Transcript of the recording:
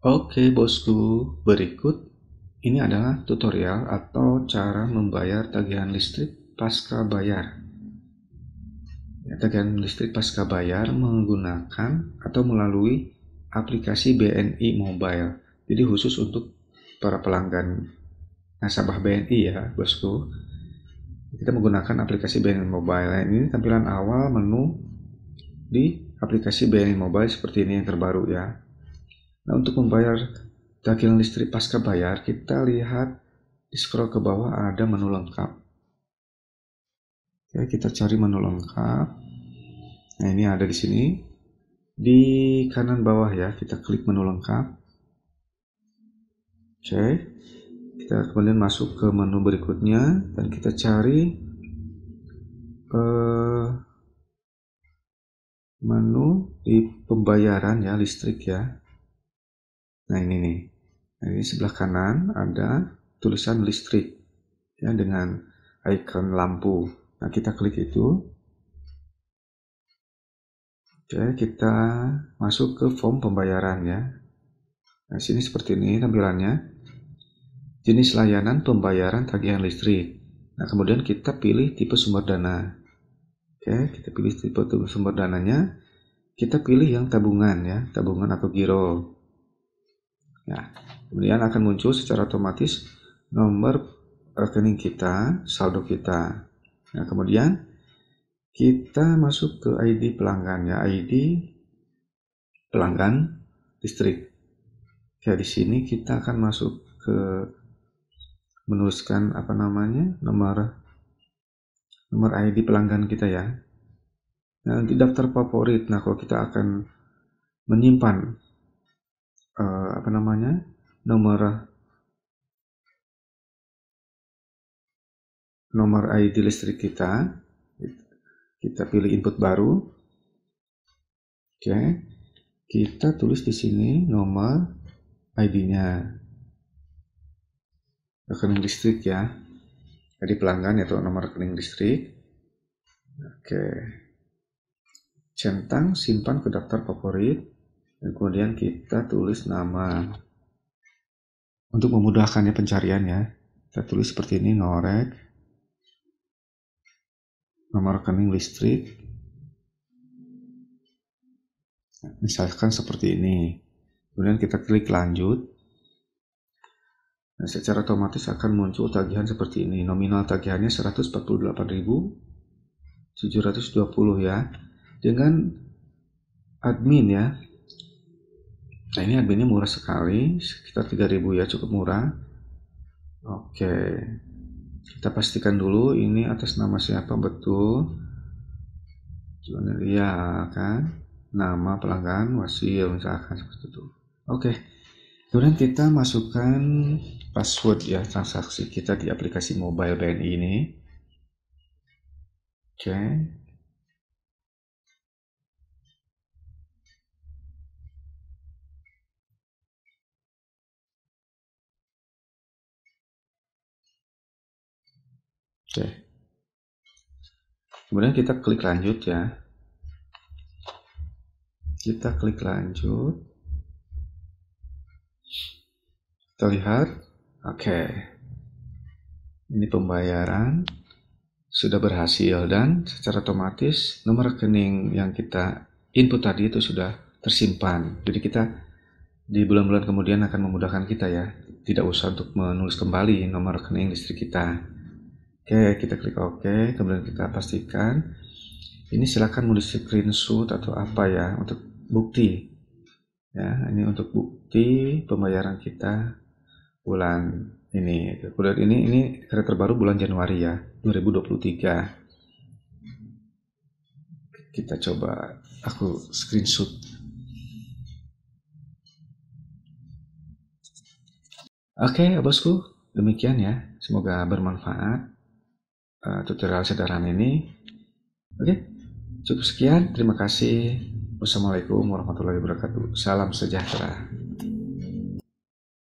Oke bosku, berikut ini adalah tutorial atau cara membayar tagihan listrik pasca bayar. Ya, tagihan listrik pasca bayar menggunakan atau melalui aplikasi BNI Mobile. Jadi khusus untuk para pelanggan nasabah BNI ya bosku. Kita menggunakan aplikasi BNI Mobile. Nah, ini tampilan awal menu di aplikasi BNI Mobile seperti ini yang terbaru ya. Nah, untuk membayar tagihan listrik pasca bayar, kita lihat di scroll ke bawah ada menu lengkap. Oke, kita cari menu lengkap. Nah, ini ada di sini. Di kanan bawah ya, kita klik menu lengkap. Oke. Kita kemudian masuk ke menu berikutnya dan kita cari eh, menu di pembayaran ya, listrik ya. Nah ini nih, nah, ini sebelah kanan ada tulisan listrik ya dengan icon lampu. Nah kita klik itu. Oke kita masuk ke form pembayaran ya. Nah sini seperti ini tampilannya. Jenis layanan pembayaran tagihan listrik. Nah kemudian kita pilih tipe sumber dana. Oke kita pilih tipe sumber dananya. Kita pilih yang tabungan ya, tabungan atau giro. Nah, kemudian akan muncul secara otomatis nomor rekening kita, saldo kita. Nah, kemudian kita masuk ke ID pelanggan ya, ID pelanggan listrik. Ya, di sini kita akan masuk ke menuliskan apa namanya? nomor nomor ID pelanggan kita ya. Nah, untuk daftar favorit, nah kalau kita akan menyimpan uh, apa namanya nomor nomor ID listrik kita kita pilih input baru oke kita tulis di sini nomor ID-nya rekening listrik ya jadi pelanggan yaitu nomor rekening listrik oke centang simpan ke daftar favorit dan kemudian kita tulis nama untuk memudahkannya pencarian ya. kita tulis seperti ini norek nomor rekening listrik misalkan seperti ini kemudian kita klik lanjut nah, secara otomatis akan muncul tagihan seperti ini nominal tagihannya 148.720 ya dengan admin ya Nah ini harganya murah sekali, sekitar 3000 ya cukup murah. Oke, kita pastikan dulu ini atas nama siapa betul. Cuman ya kan, nama pelanggan, wasil misalkan seperti itu. Oke, kemudian kita masukkan password ya transaksi kita di aplikasi mobile BNI ini. Oke, Oke. Kemudian kita klik lanjut ya. Kita klik lanjut. Kita lihat. Oke. Ini pembayaran sudah berhasil dan secara otomatis nomor rekening yang kita input tadi itu sudah tersimpan. Jadi kita di bulan-bulan kemudian akan memudahkan kita ya. Tidak usah untuk menulis kembali nomor rekening listrik kita. Oke, kita klik OK, kemudian kita pastikan. Ini silakan menulis screenshot atau apa ya untuk bukti. Ya, ini untuk bukti pembayaran kita bulan ini. Kemudian ini ini kredit terbaru bulan Januari ya, 2023. Kita coba aku screenshot. Oke, okay, bosku, demikian ya. Semoga bermanfaat. Eh, tutorial sederhana ini. Oke, cukup sekian. Terima kasih. Wassalamualaikum warahmatullahi wabarakatuh. Salam sejahtera.